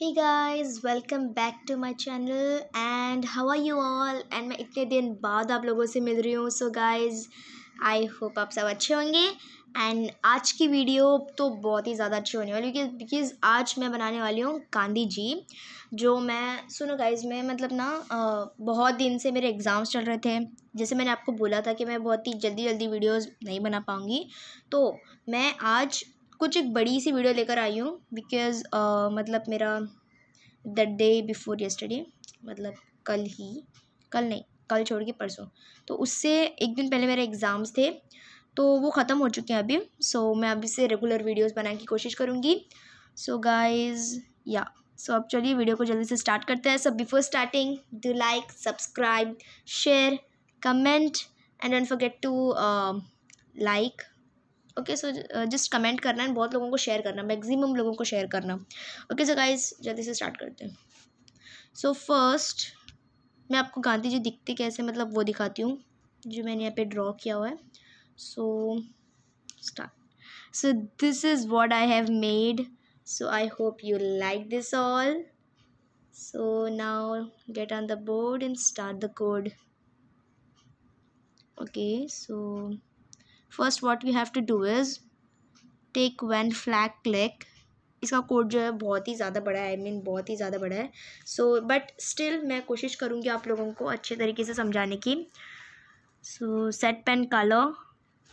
Hey guys welcome back to my channel and how are you all and मैं इतने दिन बाद आप लोगों से मिल रही हूँ सो गाइज़ आई होप आप सब अच्छे होंगे एंड आज की वीडियो तो बहुत ही ज़्यादा अच्छी होने वाली क्योंकि बिकॉज आज मैं बनाने वाली हूँ गांधी जी जो मैं सुनो गाइज मैं मतलब ना बहुत दिन से मेरे एग्ज़ाम्स चल रहे थे जैसे मैंने आपको बोला था कि मैं बहुत ही जल्दी जल्दी वीडियोज़ नहीं बना पाऊँगी तो मैं आज कुछ एक बड़ी सी वीडियो लेकर आई हूँ बिकॉज uh, मतलब मेरा द डे बिफोर येस्टरडे मतलब कल ही कल नहीं कल छोड़ के परसों तो उससे एक दिन पहले मेरे एग्ज़ाम्स थे तो वो ख़त्म हो चुके हैं अभी सो so, मैं अभी से रेगुलर वीडियोस बनाने की कोशिश करूँगी सो गाइज़ या सो अब चलिए वीडियो को जल्दी से स्टार्ट करते हैं सब before starting do like subscribe share comment and don't forget to like okay so just comment करना एंड बहुत लोगों को शेयर करना मैक्सिमम लोगों को शेयर करना ओके सो गाइस जल्दी से स्टार्ट करते हैं सो so, फर्स्ट मैं आपको गांधी जी दिखते कैसे मतलब वो दिखाती हूँ जो मैंने यहाँ पे ड्रॉ किया हुआ है so start so this is what I have made so I hope you like this all so now get on the board and start the code okay so first what you have to do is take one flag click इसका code जो है बहुत ही ज़्यादा बड़ा है आई I mean mean, बहुत ही ज़्यादा बड़ा है सो बट स्टिल मैं कोशिश करूँगी आप लोगों को अच्छे तरीके से समझाने की सो सेट पेन कलर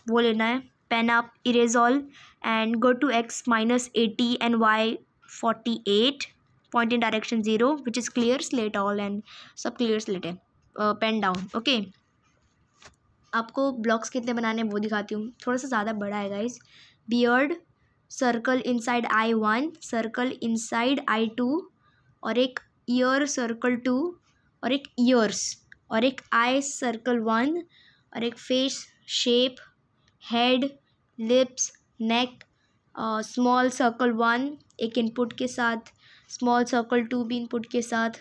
वो लेना है पेन आप erase all and go to x minus eighty and y forty eight point in direction zero which is clear slate all and सब क्लियर स्लेट है पेन डाउन ओके आपको ब्लॉक्स कितने बनाने हैं वो दिखाती हूँ थोड़ा सा ज़्यादा बड़ा है guys beard circle inside eye one circle inside eye two और एक ईयर सर्कल टू और एक ईयर्स और एक आई सर्कल वन और एक face shape head lips neck small circle one एक इनपुट के साथ स्मॉल सर्कल टू भी इनपुट के साथ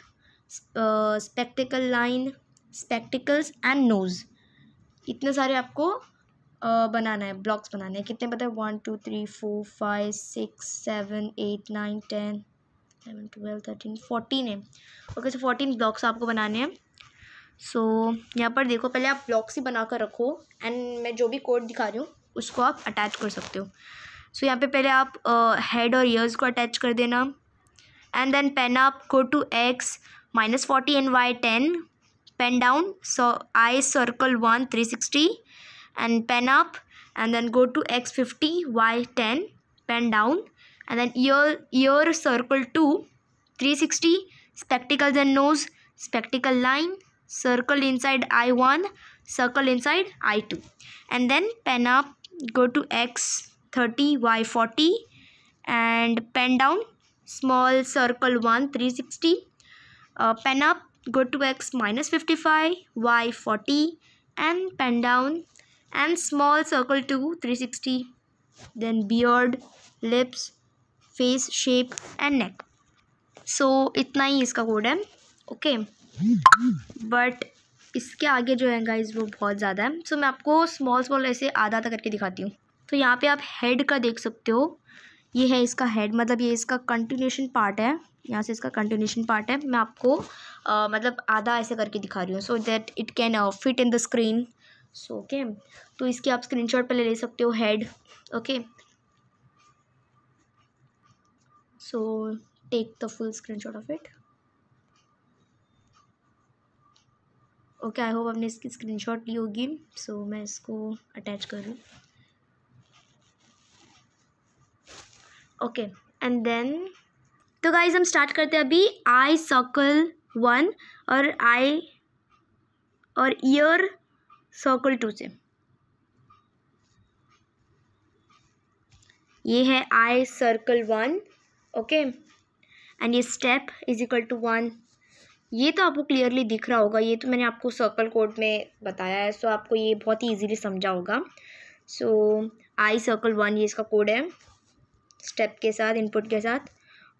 spectacle line spectacles and nose कितने सारे आपको बनाना है ब्लॉक्स बनाने हैं कितने पता है one two three four five six seven eight nine ten eleven twelve thirteen fourteen है ओके सो फोर्टीन ब्लॉक्स आपको बनाने हैं सो so, यहाँ पर देखो पहले आप ब्लॉक्स ही बना कर रखो एंड मैं जो भी कोड दिखा रही हूँ उसको आप अटैच कर सकते हो सो so, यहाँ पे पहले आप हेड uh, और ईयर्स को अटैच कर देना एंड देन पेन आप go to x minus forty and y ten pen down so i circle 1 360 and pen up and then go to x50 y10 pen down and then ear ear circle 2 360 spectacles and nose spectacle line circle inside i1 circle inside i2 and then pen up go to x30 y40 and pen down small circle 1 360 uh, pen up go to x minus 55 y 40 and pen down and small circle to 360 then beard lips face shape and neck so इतना ही इसका code है okay but इसके आगे जो है guys वो बहुत ज़्यादा है सो so, मैं आपको स्मॉल स्मॉल ऐसे आधा आधा करके दिखाती हूँ तो यहाँ पे आप हेड का देख सकते हो ये है इसका हेड मतलब ये इसका कंटिन्यूशन पार्ट है यहाँ से इसका कंटिन्यूशन पार्ट है मैं आपको आ, मतलब आधा ऐसे करके दिखा रही हूँ so that it can fit in the screen so okay तो इसकी आप स्क्रीनशॉट पहले ले सकते हो head okay so take the full screenshot of it okay I hope आपने इसकी स्क्रीनशॉट ली होगी सो so, मैं इसको अटैच करूँ ओके एंड देन तो गाइज हम स्टार्ट करते हैं अभी आई सर्कल वन और आई और ईयर सर्कल टू से ये है eye circle one okay and ये step is equal to one ये तो आपको क्लियरली दिख रहा होगा ये तो मैंने आपको सर्कल कोड में बताया है सो so आपको ये बहुत ही ईजीली समझा होगा सो आई सर्कल वन ये इसका कोड है स्टेप के साथ इनपुट के साथ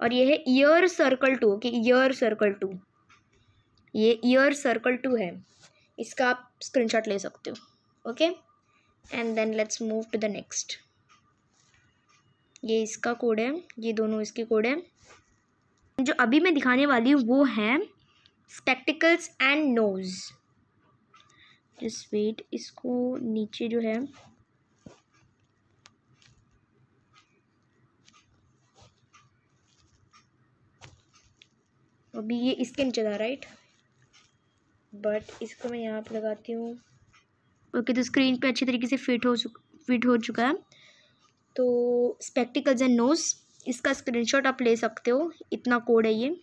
और ये है ear circle two okay ear circle two ये ईयर सर्कल टू है इसका आप स्क्रीनशॉट ले सकते हो okay and then let's move to the next ये इसका कोड है ये दोनों इसके कोड है जो अभी मैं दिखाने वाली हूँ वो है spectacles and nose just wait इसको नीचे जो है अभी ये इसके नीचे था राइट बट इसको मैं यहाँ पर लगाती हूँ ओके okay, तो स्क्रीन पे अच्छी तरीके से फिट हो फिट हो चुका है तो स्पेक्टिकल्स एंड नोज़ इसका स्क्रीनशॉट आप ले सकते हो इतना कोड है ये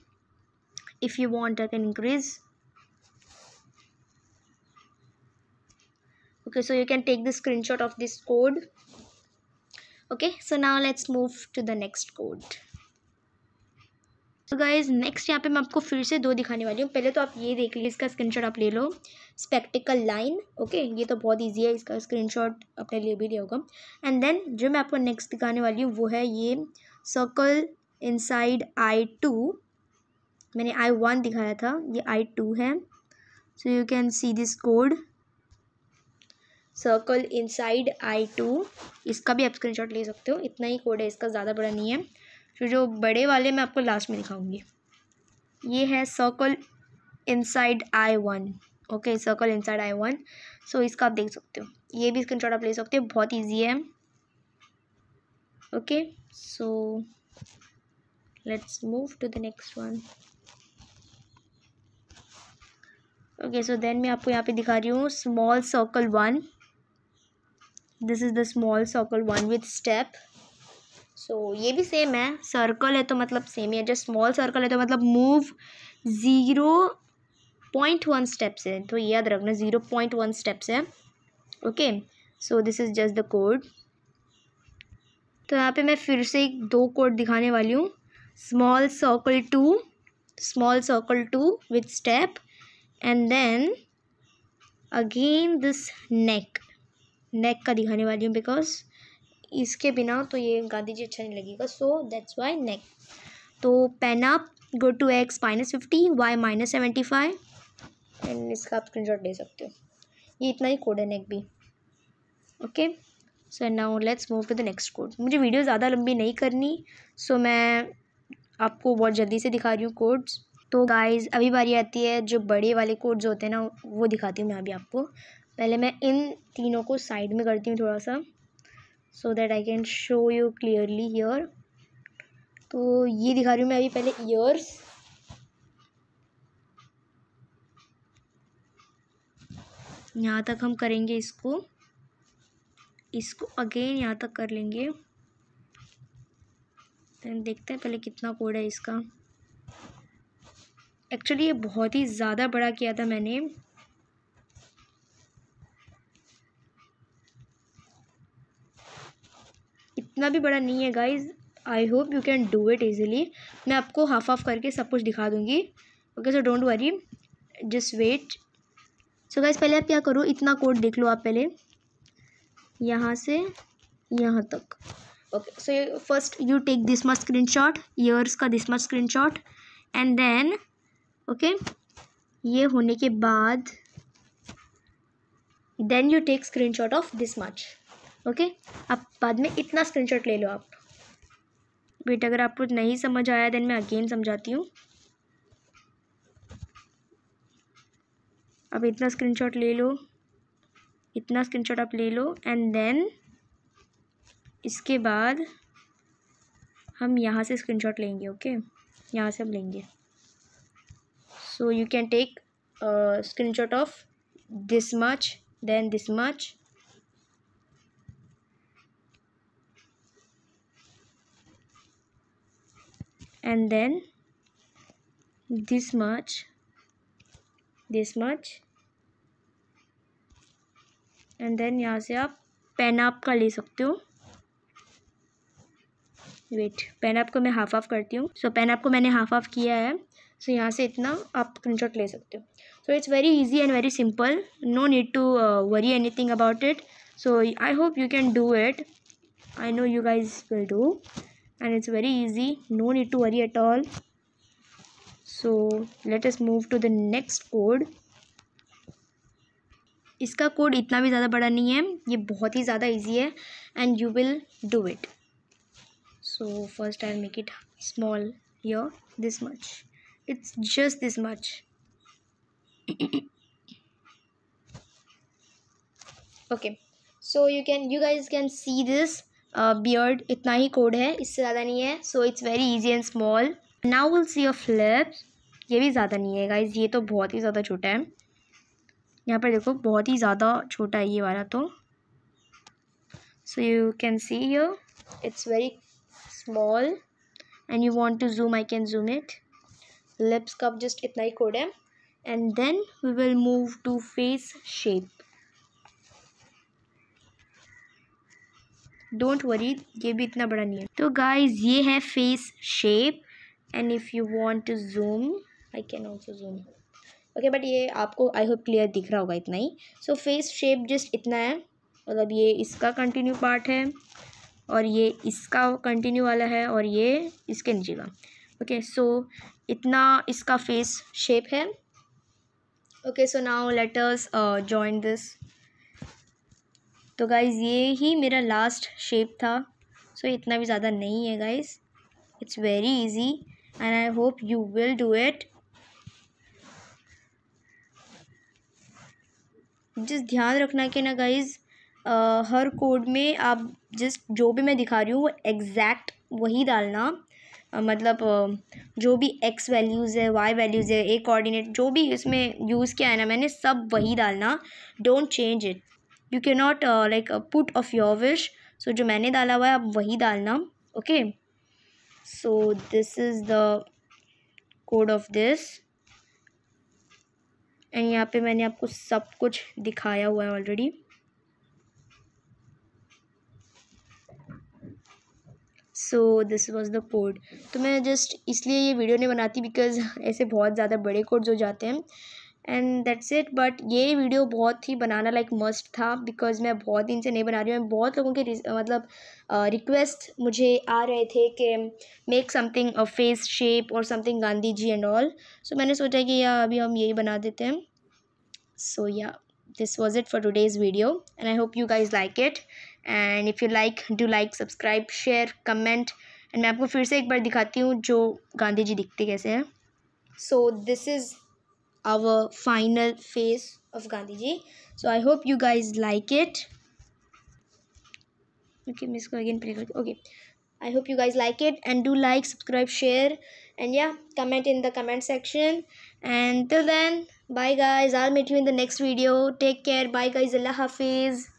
if you want I can increase okay so you can take the screenshot of this code okay so now let's move to the next code तो गाइज नेक्स्ट यहाँ पे मैं आपको फिर से दो दिखाने वाली हूँ पहले तो आप ये देख लीजिए इसका स्क्रीनशॉट आप ले लो स्पेक्टिकल लाइन ओके ये तो बहुत इजी है इसका स्क्रीनशॉट अपने लिए भी लिया होगा एंड देन जो मैं आपको नेक्स्ट दिखाने वाली हूँ वो है ये सर्कल इनसाइड आई टू मैंने आई वन दिखाया था ये आई टू है so you can see this code circle inside eye two इसका भी आप स्क्रीन ले सकते हो इतना ही कोड है इसका ज़्यादा बड़ा नहीं है फिर जो बड़े वाले मैं आपको लास्ट में दिखाऊंगी ये है circle inside eye one okay circle inside eye one so इसका आप देख सकते हो ये भी स्क्रीन आप ले सकते हो बहुत ईजी है okay so let's move to the next one okay so then मैं आपको यहाँ पे दिखा रही हूँ small circle one this is the small circle one with step so so, ये भी सेम है सर्कल है तो मतलब सेम ही है जस्ट स्मॉल सर्कल है तो मतलब move zero point one steps है तो याद रखना ज़ीरो पॉइंट वन स्टेप्स है okay so this is just the code तो यहाँ पे मैं फिर से एक दो कोड दिखाने वाली हूँ small circle two small circle two with step and then again this neck neck का दिखाने वाली हूँ बिकॉज इसके बिना तो ये गांधी जी अच्छा नहीं लगेगा सो दैट्स वाई नेक तो pen up go to x minus fifty y minus seventy five and इसका आप स्क्रीन ले सकते हो ये इतना ही कोड है नेक भी okay so and now let's move to the next code मुझे वीडियो ज़्यादा लंबी नहीं करनी सो so मैं आपको बहुत जल्दी से दिखा रही हूँ कोड्स तो गाइस अभी बारी आती है जो बड़े वाले कोड्स होते हैं ना वो दिखाती हूँ मैं अभी आपको पहले मैं इन तीनों को साइड में करती हूँ थोड़ा सा so that I can show you clearly here तो ये दिखा रही हूँ मैं अभी पहले ईयर्स यहाँ तक हम करेंगे इसको इसको अगेन यहाँ तक कर लेंगे देखते हैं पहले कितना कोड है इसका एक्चुअली ये बहुत ही ज़्यादा बड़ा किया था मैंने इतना भी बड़ा नहीं है guys I hope you can do it easily मैं आपको हाफ ऑफ करके सब कुछ दिखा दूँगी okay so don't worry just wait so guys पहले आप क्या करो इतना कोड देख लो आप पहले यहाँ से यहाँ तक okay so first you take this much screen shot ears का this much screen shot and then okay ये होने के बाद then you take screen shot of this much okay आप बाद में इतना स्क्रीनशॉट ले लो आप बेटा अगर आपको नहीं समझ आया देन मैं अगेन समझाती हूँ अब इतना स्क्रीनशॉट ले लो इतना स्क्रीनशॉट आप ले लो एंड देन इसके बाद हम यहाँ से स्क्रीनशॉट लेंगे ओके यहाँ से हम लेंगे so you can take screenshot of this much then this much and then this much this much and then यहाँ से आप पेन आप का ले सकते हो वेट पेन आप को मैं हाफ ऑफ करती हूँ सो पेन आप को मैंने हाफ ऑफ किया है सो so, यहाँ से इतना आप स्क्रीनशॉट ले सकते हो so it's very easy and very simple no need to worry anything about it so I hope you can do it I know you guys will do and it's very easy no need to worry at all so let us move to the next code इसका code इतना भी ज़्यादा बड़ा नहीं है ये बहुत ही ज़्यादा ईजी है and you will do it so first I make it small your this much it's just this much okay so you can you guys can see this beard इतना ही कोड है इससे ज़्यादा नहीं है so it's very easy and small now will see your flips ये भी ज़्यादा नहीं है गाइज ये तो बहुत ही ज़्यादा छोटा है यहाँ पर देखो बहुत ही ज़्यादा छोटा है ये वाला तो so you can see yo it's very small and you want to zoom I can zoom it lips का जस्ट इतना ही कोड है and then we will move to face shape don't worry ये भी इतना बड़ा नहीं है तो गाइज ये है face shape and if you want to zoom I can also zoom okay but ये आपको आई होप क्लियर दिख रहा होगा इतना ही सो फेस शेप जस्ट इतना है मतलब ये इसका कंटिन्यू पार्ट है और ये इसका कंटिन्यू वाला है और ये इसके नीचे का ओके सो इतना इसका फेस शेप है okay so now letters join this तो गाइज़ ये ही मेरा लास्ट शेप था सो so, इतना भी ज़्यादा नहीं है guys it's very easy and I hope you will do it जिस ध्यान रखना कि ना गाइज़ हर कोड में आप जिस जो भी मैं दिखा रही हूँ वो एग्जैक्ट वही डालना uh, मतलब uh, जो भी एक्स वैल्यूज़ है वाई वैल्यूज़ है ए कोऑर्डिनेट जो भी इसमें यूज़ किया है ना मैंने सब वही डालना don't change it you can not like put off your wish so जो मैंने डाला हुआ है आप वही डालना okay so this is the code of this and यहाँ पे मैंने आपको सब कुछ दिखाया हुआ है already so this was the code तो मैं जस्ट इसलिए ये वीडियो नहीं बनाती बिकॉज ऐसे बहुत ज़्यादा बड़े कोड जो जाते हैं एंड दैट्स इट बट ये वीडियो बहुत ही बनाना लाइक like, मस्ट था बिकॉज मैं बहुत दिन से नहीं बना रही हूँ बहुत लोगों के मतलब रिक्वेस्ट uh, मुझे आ रहे थे कि make something a face shape और something Gandhi ji and all so मैंने सोचा कि या अभी हम यही बना देते हैं so yeah this was it for today's video and I hope you guys like it and if you like do like subscribe share comment and मैं आपको फिर से एक बार दिखाती हूँ जो गांधी जी दिखते कैसे हैं so this is our final phase of Gandhi ji. So I hope you guys like it. Okay, miss again Okay. I hope you guys like it and do like, subscribe, share and yeah, comment in the comment section. And till then, bye guys. I'll meet you in the next video. Take care. Bye guys. Allah Hafiz.